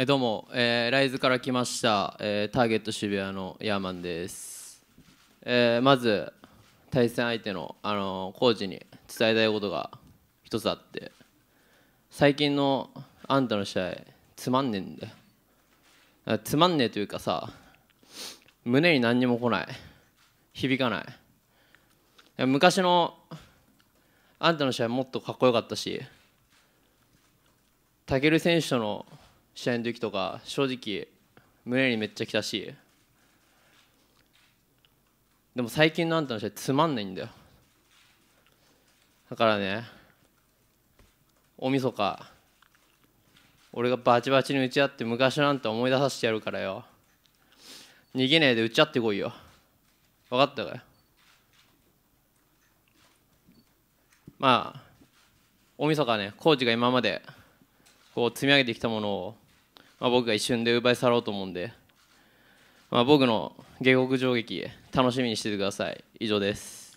えどうも、えー、ライズから来ました、えー、ターゲット渋谷のヤーマンです、えー、まず対戦相手の、あのー、コーチに伝えたいことが一つあって最近のあんたの試合つまんねえんだよつまんねえというかさ胸に何にも来ない響かない昔のあんたの試合もっとかっこよかったし武尊選手との試合の時とか正直胸にめっちゃきたしでも最近のあんたの試合つまんないんだよだからね大晦日俺がバチバチに打ち合って昔のあんた思い出させてやるからよ逃げねえで打ち合ってこいよ分かったかよまあ大晦日ねコーチが今までこう積み上げてきたものをまあ、僕が一瞬で奪い去ろうと思うんで、まあ、僕の下克上劇楽しみにしててください以上です